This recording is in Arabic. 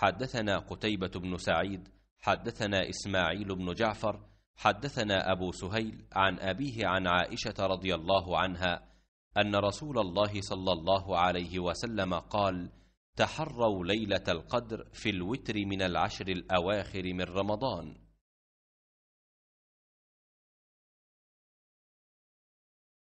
حدثنا قتيبة بن سعيد حدثنا إسماعيل بن جعفر حدثنا أبو سهيل عن أبيه عن عائشة رضي الله عنها أن رسول الله صلى الله عليه وسلم قال تحروا ليلة القدر في الوتر من العشر الأواخر من رمضان